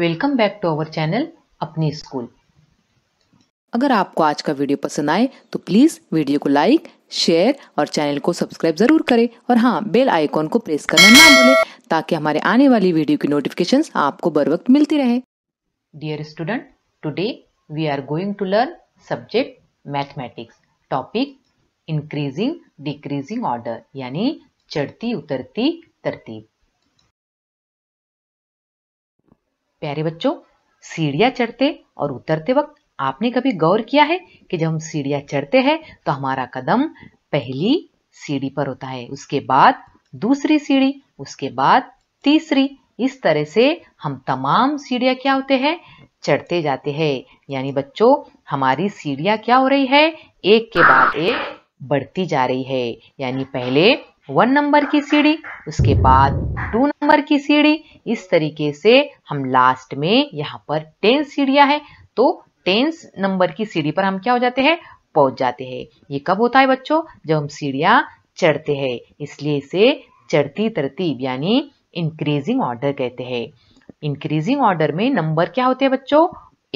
welcome back to our channel अपने school अगर आपको आज का वीडियो पसंद आए तो प्लीज़ वीडियो को लाइक शेयर और चैनल को सब्सक्राइब जरूर करें और हाँ बेल आइकॉन को प्रेस करना ना भूलें ताकि हमारे आने वाली वीडियो की नोटिफिकेशंस आपको बर वक्त मिलती रहे dear student today we are going to learn subject mathematics topic increasing decreasing order यानी चढ़ती उतरती तरतीब प्यारे बच्चों सीढ़ियाँ चढ़ते और उतरते वक्त आपने कभी गौर किया है कि जब हम सीढ़ियाँ चढ़ते हैं तो हमारा कदम पहली सीढ़ी पर होता है उसके बाद दूसरी सीढ़ी उसके बाद तीसरी इस तरह से हम तमाम सीढ़ियाँ क्या होते हैं चढ़ते जाते हैं यानी बच्चों हमारी सीढ़ियाँ क्या हो रही है एक के बाद एक बढ़ती जा रही है यानी पहले वन नंबर की सीढ़ी उसके बाद टू नंबर की सीढ़ी इस तरीके से हम लास्ट में यहाँ पर टेन सीढ़ियाँ हैं तो टेन नंबर की सीढ़ी पर हम क्या हो जाते हैं पहुंच जाते हैं ये कब होता है बच्चों जब हम सीढ़िया चढ़ते हैं इसलिए इसे चढ़ती तरतीब यानी इंक्रीजिंग ऑर्डर कहते हैं इंक्रीजिंग ऑर्डर में नंबर क्या होते हैं बच्चों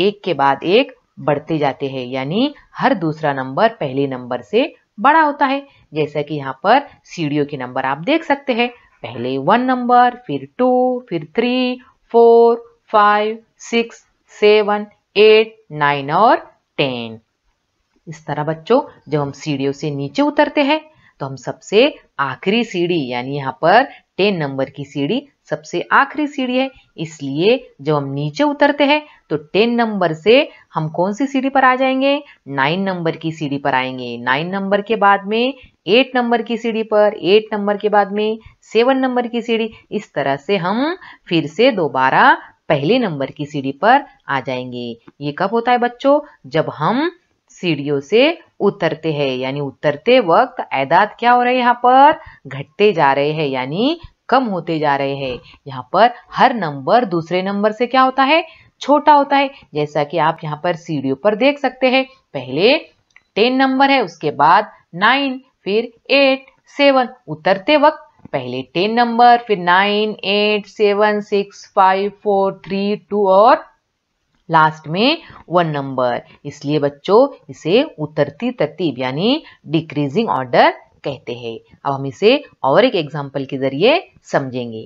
एक के बाद एक बढ़ते जाते हैं यानी हर दूसरा नंबर पहले नंबर से बड़ा होता है जैसा कि यहाँ पर सीढ़ियों के नंबर आप देख सकते हैं पहले वन नंबर फिर टू फिर three four five six seven eight nine और टेन इस तरह बच्चों जब हम सीढ़ियों से नीचे उतरते हैं तो हम सबसे आखिरी सीढ़ी यानी यहाँ पर टेन नंबर की सीढ़ी सबसे आखिरी सीढ़ी है इसलिए जब हम नीचे उतरते हैं तो टेन नंबर से हम कौन सी सीढ़ी पर आ जाएंगे नाइन नंबर की सीढ़ी पर आएंगे नाइन नंबर के बाद में एट नंबर की सीढ़ी पर एट नंबर के बाद में सेवन नंबर की सीढ़ी इस तरह से हम फिर से दोबारा पहले नंबर की सीढ़ी पर आ जाएंगे ये कब होता है बच्चों जब हम सीढ़ियों से उतरते हैं यानी उतरते वक्त ऐदाद क्या हो रहा है यहाँ पर घटते जा रहे हैं यानी कम होते जा रहे हैं यहाँ पर हर नंबर दूसरे नंबर से क्या होता है छोटा होता है जैसा कि आप यहाँ पर सीढ़ियों पर देख सकते हैं पहले टेन नंबर है उसके बाद नाइन फिर एट सेवन उतरते वक्त पहले टेन नंबर फिर nine eight seven six five four three two और लास्ट में वन नंबर इसलिए बच्चों इसे उतरती तरतीब यानी डिक्रीजिंग ऑर्डर कहते हैं अब हम इसे और एक एग्जाम्पल के जरिए समझेंगे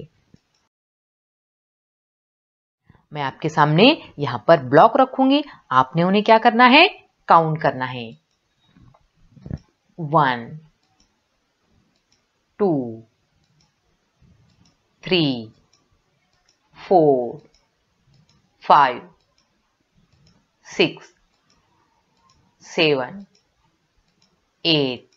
मैं आपके सामने यहां पर ब्लॉक रखूंगी आपने उन्हें क्या करना है काउंट करना है one two three four five six seven eight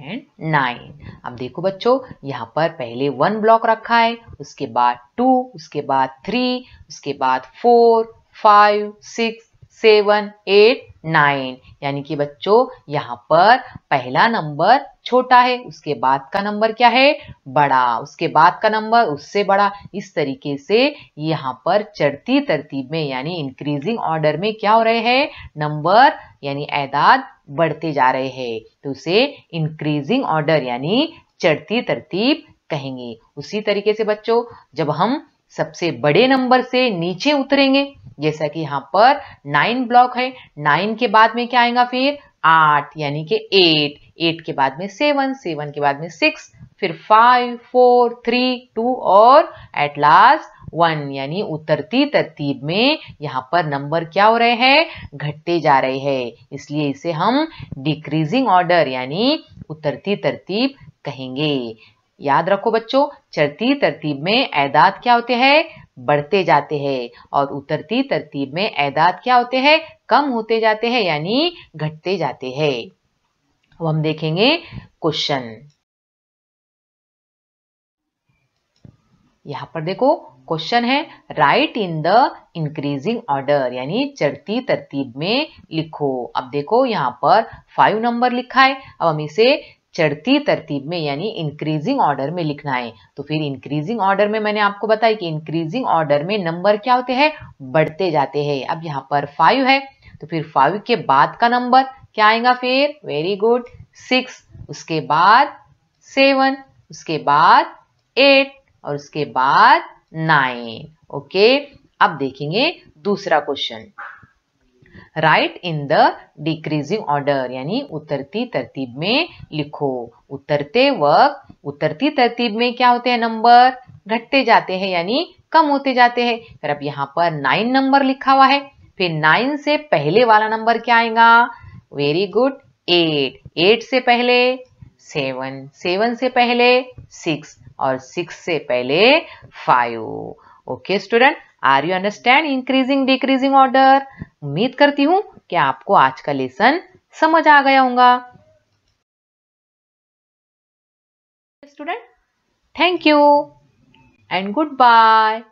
and nine अब देखो बच्चों यहाँ पर पहले वन ब्लॉक रखा है उसके बाद टू उसके बाद थ्री उसके बाद four five six seven eight nine यानी कि बच्चों यहाँ पर पहला नंबर छोटा है उसके बाद का नंबर क्या है बड़ा उसके बाद का नंबर उससे बड़ा इस तरीके से यहाँ पर चढ़ती तरतीब में यानी इंक्रीजिंग ऑर्डर में क्या हो रहे हैं नंबर यानी एदाद बढ़ते जा रहे हैं तो उसे इंक्रीजिंग ऑर्डर यानी चढ़ती तरतीब कहेंगे उसी तरीके से बच्चों जब हम सबसे बड़े नंबर से नीचे उतरेंगे जैसा कि यहाँ पर नाइन ब्लॉक है नाइन के बाद में क्या आएगा फिर आठ यानी कि एट एट के बाद में सेवन सेवन के बाद में सिक्स फिर फाइव फोर थ्री टू और एट लास्ट वन यानी उतरती तरतीब में यहाँ पर नंबर क्या हो रहे हैं घटते जा रहे हैं इसलिए इसे हम डिक्रीजिंग ऑर्डर यानी उतरती तरतीब कहेंगे याद रखो बच्चों चढ़ती तरतीब में ऐदाद क्या होते हैं बढ़ते जाते हैं और उतरती तरतीब में ऐदाद क्या होते हैं कम होते जाते हैं यानी घटते जाते हैं अब हम देखेंगे क्वेश्चन यहाँ पर देखो क्वेश्चन है right in the increasing order यानी चढ़ती तरतीब में लिखो अब देखो यहां पर फाइव नंबर लिखा है अब हम इसे चढ़ती तरतीब में यानी इंक्रीजिंग ऑर्डर में लिखना है तो फिर इंक्रीजिंग ऑर्डर में मैंने आपको बताया कि इंक्रीजिंग ऑर्डर में नंबर क्या होते हैं बढ़ते जाते हैं अब यहाँ पर फाइव है तो फिर फाइव के बाद का नंबर क्या आएगा फिर वेरी गुड सिक्स उसके बाद सेवन उसके बाद एट और उसके बाद नाइन ओके अब देखेंगे दूसरा question right in the decreasing order यानी उतरती तरतीब में लिखो उतरते वक्त उतरती तरतीब में क्या होते हैं नंबर घटते जाते हैं यानी कम होते जाते हैं फिर अब यहाँ पर नाइन नंबर लिखा हुआ है फिर नाइन से पहले वाला नंबर क्या आएगा वेरी गुड एट एट से पहले सेवन सेवन से पहले सिक्स और सिक्स से पहले five okay student are you understand increasing decreasing order उम्मीद करती हूं कि आपको आज का लेसन समझ आ गया होगा student thank you and good bye